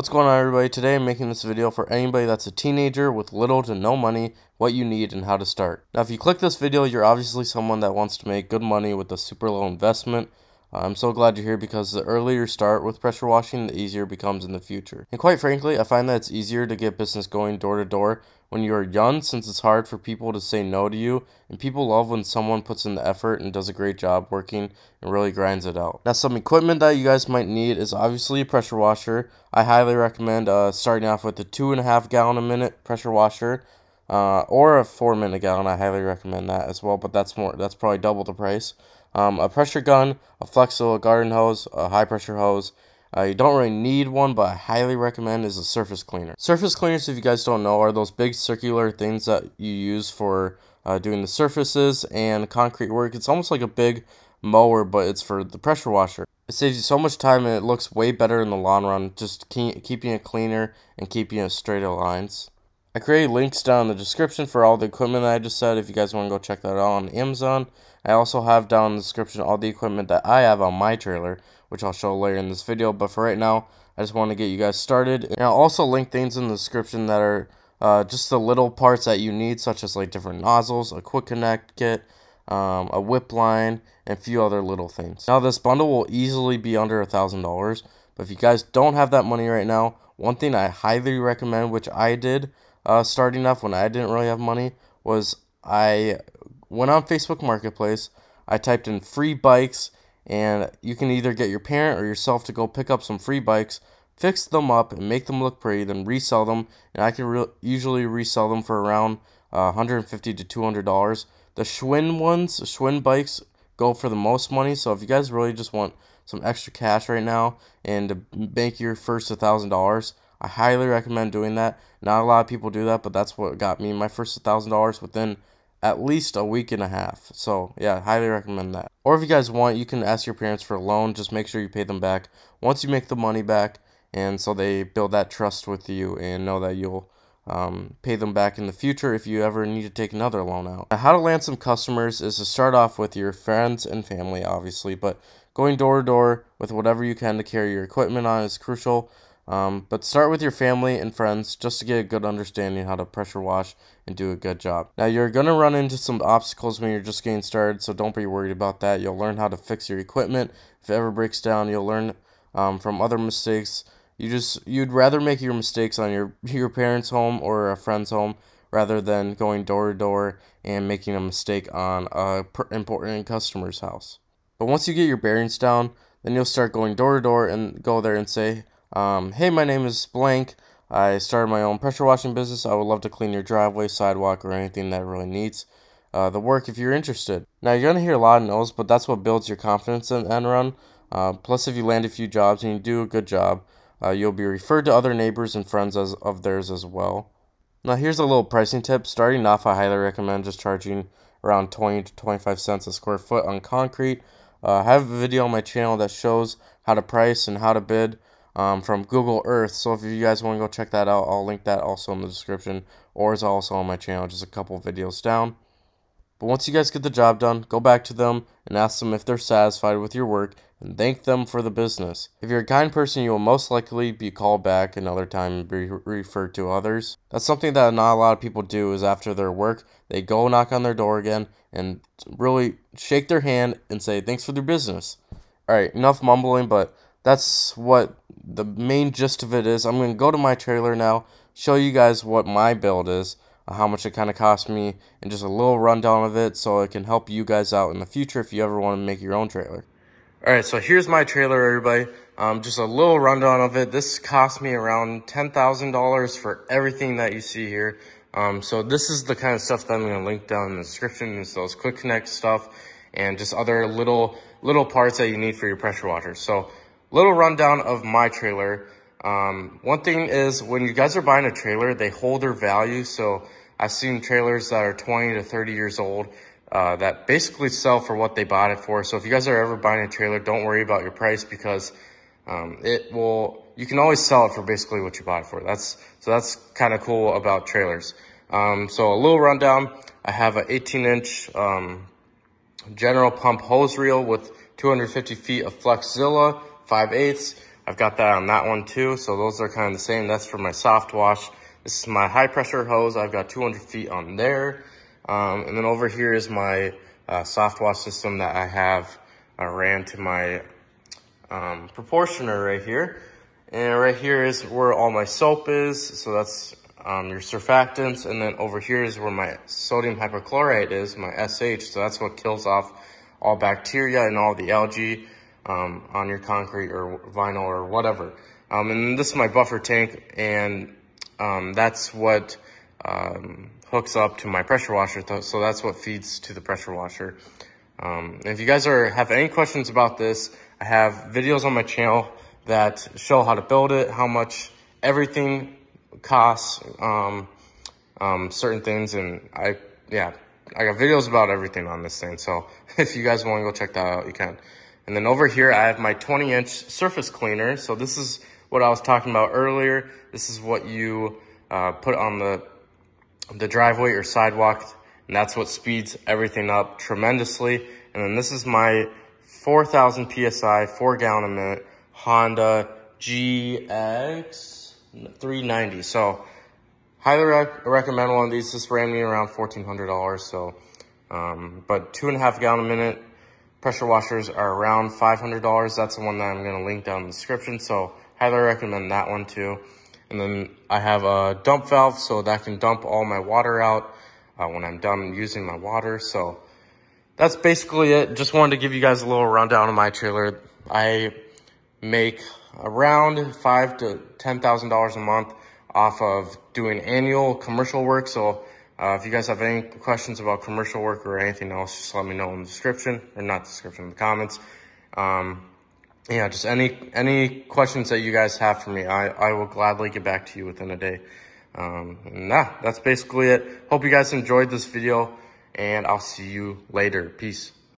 What's going on everybody? Today I'm making this video for anybody that's a teenager with little to no money, what you need and how to start. Now if you click this video, you're obviously someone that wants to make good money with a super low investment I'm so glad you're here because the earlier you start with pressure washing, the easier it becomes in the future. And quite frankly, I find that it's easier to get business going door to door when you are young since it's hard for people to say no to you and people love when someone puts in the effort and does a great job working and really grinds it out. Now some equipment that you guys might need is obviously a pressure washer. I highly recommend uh, starting off with a two and a half gallon a minute pressure washer uh, or a four minute gallon. I highly recommend that as well, but that's more that's probably double the price. Um, a pressure gun, a flexible garden hose, a high pressure hose. Uh, you don't really need one, but I highly recommend is a surface cleaner. Surface cleaners, if you guys don't know, are those big circular things that you use for uh, doing the surfaces and concrete work. It's almost like a big mower, but it's for the pressure washer. It saves you so much time and it looks way better in the long run, just keeping it cleaner and keeping it straighter lines. I created links down in the description for all the equipment I just said if you guys want to go check that out on Amazon. I also have down in the description all the equipment that I have on my trailer, which I'll show later in this video. But for right now, I just want to get you guys started. And I'll also link things in the description that are uh, just the little parts that you need, such as like different nozzles, a quick connect kit, um, a whip line, and a few other little things. Now this bundle will easily be under a $1,000, but if you guys don't have that money right now, one thing I highly recommend, which I did, uh, starting off when I didn't really have money was I went on Facebook Marketplace. I typed in free bikes, and you can either get your parent or yourself to go pick up some free bikes, fix them up, and make them look pretty, then resell them. And I can re usually resell them for around uh, 150 to $200. The Schwinn ones, the Schwinn bikes, go for the most money. So if you guys really just want some extra cash right now and to make your first $1,000, I highly recommend doing that. Not a lot of people do that, but that's what got me my first $1,000 within at least a week and a half. So, yeah, highly recommend that. Or if you guys want, you can ask your parents for a loan. Just make sure you pay them back once you make the money back. And so they build that trust with you and know that you'll um, pay them back in the future if you ever need to take another loan out. Now, how to land some customers is to start off with your friends and family, obviously, but going door to door with whatever you can to carry your equipment on is crucial. Um, but start with your family and friends just to get a good understanding how to pressure wash and do a good job. Now you're going to run into some obstacles when you're just getting started, so don't be worried about that. You'll learn how to fix your equipment. If it ever breaks down, you'll learn um, from other mistakes. You just you'd rather make your mistakes on your your parents' home or a friend's home rather than going door to door and making a mistake on a important customer's house. But once you get your bearings down, then you'll start going door to door and go there and say, um, hey, my name is Blank. I started my own pressure washing business. I would love to clean your driveway, sidewalk, or anything that really needs uh, the work if you're interested. Now, you're going to hear a lot of no's, but that's what builds your confidence in Enron. Uh, plus, if you land a few jobs and you do a good job, uh, you'll be referred to other neighbors and friends as, of theirs as well. Now, here's a little pricing tip. Starting off, I highly recommend just charging around 20 to 25 cents a square foot on concrete. Uh, I have a video on my channel that shows how to price and how to bid um, from Google Earth. So if you guys want to go check that out, I'll link that also in the description, or it's also on my channel, just a couple videos down. But once you guys get the job done, go back to them and ask them if they're satisfied with your work and thank them for the business. If you're a kind person, you will most likely be called back another time and be referred to others. That's something that not a lot of people do is after their work, they go knock on their door again and really shake their hand and say thanks for their business. All right, enough mumbling, but that's what the main gist of it is I'm going to go to my trailer now, show you guys what my build is, uh, how much it kind of cost me, and just a little rundown of it so it can help you guys out in the future if you ever want to make your own trailer. Alright, so here's my trailer, everybody. Um, just a little rundown of it. This cost me around $10,000 for everything that you see here. Um, so this is the kind of stuff that I'm going to link down in the description. It's those quick connect stuff and just other little, little parts that you need for your pressure washer. So little rundown of my trailer. Um, one thing is when you guys are buying a trailer, they hold their value. So I've seen trailers that are 20 to 30 years old uh, that basically sell for what they bought it for. So if you guys are ever buying a trailer, don't worry about your price because um, it will, you can always sell it for basically what you bought it for. That's, so that's kind of cool about trailers. Um, so a little rundown, I have an 18 inch um, general pump hose reel with 250 feet of Flexzilla 5 eighths. I've got that on that one too, so those are kind of the same. That's for my soft wash. This is my high pressure hose. I've got 200 feet on there. Um, and then over here is my uh, soft wash system that I have uh, ran to my um, proportioner right here. And right here is where all my soap is. So that's um, your surfactants. And then over here is where my sodium hypochlorite is, my SH. So that's what kills off all bacteria and all the algae um, on your concrete or vinyl or whatever. Um, and this is my buffer tank, and um, that's what um, hooks up to my pressure washer. So that's what feeds to the pressure washer. Um, if you guys are have any questions about this, I have videos on my channel that show how to build it, how much everything costs, um, certain things, and I, yeah, I got videos about everything on this thing. So if you guys want to go check that out, you can. And then over here, I have my 20 inch surface cleaner. So this is what I was talking about earlier. This is what you uh, put on the, the driveway or sidewalk. And that's what speeds everything up tremendously. And then this is my 4,000 PSI, four gallon a minute Honda GX 390. So highly rec recommend one of these. This ran me around $1,400. So, um, but two and a half gallon a minute, pressure washers are around $500. That's the one that I'm going to link down in the description. So highly recommend that one too. And then I have a dump valve so that can dump all my water out uh, when I'm done using my water. So that's basically it. Just wanted to give you guys a little rundown of my trailer. I make around five to $10,000 a month off of doing annual commercial work. So uh, if you guys have any questions about commercial work or anything else, just let me know in the description, or not description, in the comments. Um, yeah, just any any questions that you guys have for me, I, I will gladly get back to you within a day. Um, that's basically it. Hope you guys enjoyed this video, and I'll see you later. Peace.